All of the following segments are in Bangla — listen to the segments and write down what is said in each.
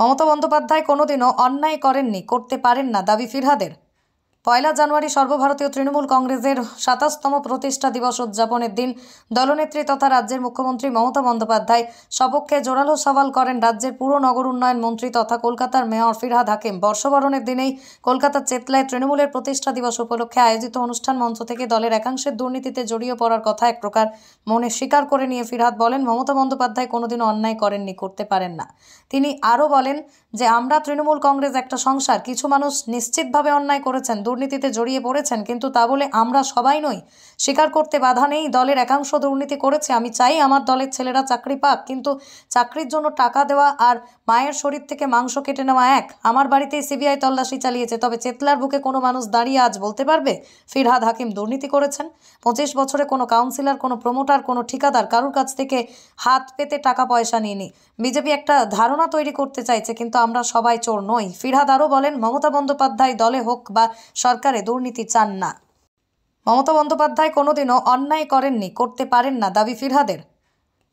মমতা বন্দ্যোপাধ্যায় কোনোদিনও অন্যায় করেননি করতে পারেন না দাবি ফিরহাদের পয়লা জানুয়ারি সর্বভারতীয় তৃণমূল কংগ্রেসের সাতাশতম প্রতিষ্ঠা দিবস উদযাপনের দিন দলনেত্রী তথা রাজ্যের মুখ্যমন্ত্রী মমতা বন্দ্যোপাধ্যায় সপক্ষে জোরালো সওয়াল করেন রাজ্যের পুর নগর উন্নয়ন মন্ত্রী তথা কলকাতার মেয়র ফিরহাদ হাকিম বর্ষবরণের দিনেই কলকাতার চেতলায় তৃণমূলের প্রতিষ্ঠা দিবস উপলক্ষে আয়োজিত অনুষ্ঠান মঞ্চ থেকে দলের একাংশের দুর্নীতিতে জড়িয়ে পড়ার কথা এক প্রকার মনে স্বীকার করে নিয়ে ফিরহাদ বলেন মমতা বন্দ্যোপাধ্যায় কোনোদিনও অন্যায় করেননি করতে পারেন না তিনি আরও বলেন যে আমরা তৃণমূল কংগ্রেস একটা সংসার কিছু মানুষ নিশ্চিতভাবে অন্যায় করেছেন দুর্নীতিতে জড়িয়ে পড়েছেন কিন্তু তা বলে আমরা সবাই নই স্বীকার করতে বাধা নেই দলের একাংশ দুর্নীতি করেছে আমি চাই আমার দলের ছেলেরা চাকরি পাক কিন্তু চাকরির জন্য টাকা দেওয়া আর মায়ের শরীর থেকে মাংস কেটে নেওয়া এক আমার বাড়িতেই সিবিআই তল্লাশি চালিয়েছে তবে চেতলার বুকে কোনো মানুষ দাঁড়িয়ে আজ বলতে পারবে ফিরহাদ হাকিম দুর্নীতি করেছেন পঁচিশ বছরে কোনো কাউন্সিলর কোনো প্রমোটার কোনো ঠিকাদার কারুর কাছ থেকে হাত পেতে টাকা পয়সা নি বিজেপি একটা ধারণা তৈরি করতে চাইছে কিন্তু আমরা সবাই চোর নই ফিরহাদ আরও বলেন মমতা বন্দ্যোপাধ্যায় দলে হোক বা সরকারে দুর্নীতি চান না মমতা বন্দ্যোপাধ্যায় কোনোদিনও অন্যায় করেননি করতে পারেন না দাবি ফিরহাদের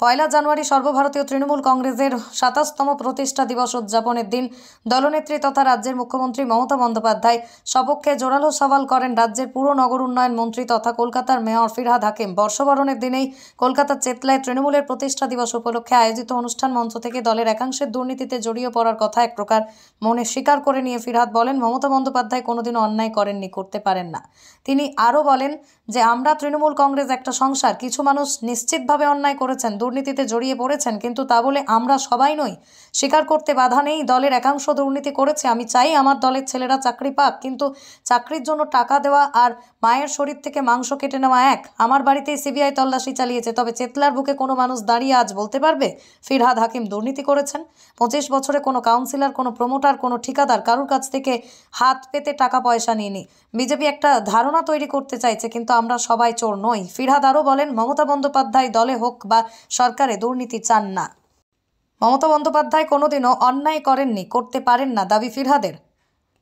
পয়লা জানুয়ারি সর্বভারতীয় তৃণমূল কংগ্রেসের সাতাশতম প্রতিষ্ঠা দিবস উদযাপনের দিন দলনেত্রী তথা রাজ্যের মুখ্যমন্ত্রী মমতা বন্দ্যোপাধ্যায় সপক্ষে জোরালো সওয়াল করেন রাজ্যের পুর নগর উন্নয়ন মন্ত্রী তথা কলকাতার মেয়র ফিরহাদ হাকিম বর্ষবরণের দিনেই কলকাতার চেতলায় তৃণমূলের প্রতিষ্ঠা দিবস উপলক্ষে আয়োজিত অনুষ্ঠান মঞ্চ থেকে দলের একাংশের দুর্নীতিতে জড়িয়ে পড়ার কথা এক প্রকার মনে স্বীকার করে নিয়ে ফিরহাদ বলেন মমতা বন্দ্যোপাধ্যায় কোনোদিন অন্যায় করেননি করতে পারেন না তিনি আরও বলেন যে আমরা তৃণমূল কংগ্রেস একটা সংসার কিছু মানুষ নিশ্চিতভাবে অন্যায় করেছেন দুর্নীতিতে জড়িয়ে পড়েছেন কিন্তু তা বলে আমরা সবাই নই স্বীকার করতে বাধা নেই দলের একাংশ দুর্নীতি করেছে আমি চাই আমার দলের ছেলেরা চাকরি পাক কিন্তু চাকরির জন্য টাকা দেওয়া আর মায়ের শরীর থেকে মাংস কেটে নেওয়া এক আমার বাড়িতেই সিবিআই তল্লাশি চালিয়েছে তবে চেতলার বুকে কোনো মানুষ দাঁড়িয়ে আজ বলতে পারবে ফিরহাদ হাকিম দুর্নীতি করেছেন পঁচিশ বছরে কোনো কাউন্সিলর কোনো প্রমোটার কোনো ঠিকাদার কারুর কাছ থেকে হাত পেতে টাকা পয়সা নিয়ে বিজেপি একটা ধারণা তৈরি করতে চাইছে কিন্তু আমরা সবাই চোর নই ফিরহাদ আরও বলেন মমতা বন্দ্যোপাধ্যায় দলে হোক বা সরকারে দুর্নীতি চান না মমতা বন্দ্যোপাধ্যায় কোনোদিনও অন্যায় করেননি করতে পারেন না দাবি ফিরহাদের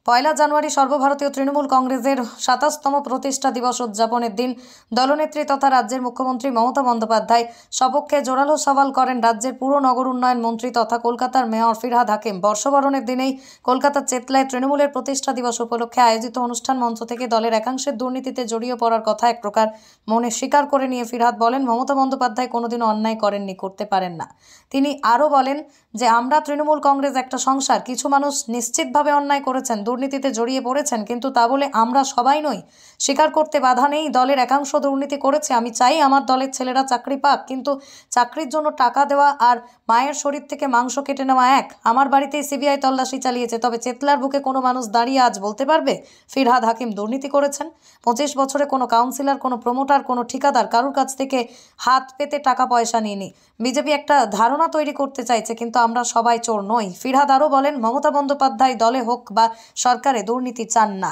পয়লা জানুয়ারি সর্বভারতীয় তৃণমূল কংগ্রেসের সাতাশতম প্রতিষ্ঠা দিবস উদযাপনের দিন দলনেত্রী তথা রাজ্যের মুখ্যমন্ত্রী মমতা বন্দ্যোপাধ্যায় সপক্ষে জোরালো সওয়াল করেন রাজ্যের পুর নগর উন্নয়ন মন্ত্রী তথা কলকাতার মেয়র ফিরহাদ হাকিম বর্ষবরণের দিনেই কলকাতার চেতলায় তৃণমূলের প্রতিষ্ঠা দিবস উপলক্ষে আয়োজিত অনুষ্ঠান মঞ্চ থেকে দলের একাংশের দুর্নীতিতে জড়িয়ে পড়ার কথা এক প্রকার মনে স্বীকার করে নিয়ে ফিরহাদ বলেন মমতা বন্দ্যোপাধ্যায় কোনোদিনও অন্যায় করেননি করতে পারেন না তিনি আরও বলেন যে আমরা তৃণমূল কংগ্রেস একটা সংসার কিছু মানুষ নিশ্চিতভাবে অন্যায় করেছেন দুর্নীতিতে জড়িয়ে পড়েছেন কিন্তু তা বলে আমরা সবাই নই স্বীকার করতে বাধা নেই দলের একাংশ দুর্নীতি করেছে আমি চাই আমার দলের ছেলেরা চাকরি পাক কিন্তু চাকরির জন্য টাকা দেওয়া আর মায়ের শরীর থেকে মাংস কেটে নেওয়া এক আমার বাড়িতেই সিবিআই তল্লাশি চালিয়েছে তবে চেতলার বুকে কোনো মানুষ দাঁড়িয়ে আজ বলতে পারবে ফিরহাদ হাকিম দুর্নীতি করেছেন পঁচিশ বছরে কোনো কাউন্সিলর কোনো প্রমোটার কোনো ঠিকাদার কারুর কাছ থেকে হাত পেতে টাকা পয়সা নিইনি বিজেপি একটা ধারণা তৈরি করতে চাইছে কিন্তু আমরা সবাই চোর নই ফিরহাদ আরও বলেন মমতা বন্দ্যোপাধ্যায় দলে হোক বা সরকারে দুর্নীতি চান না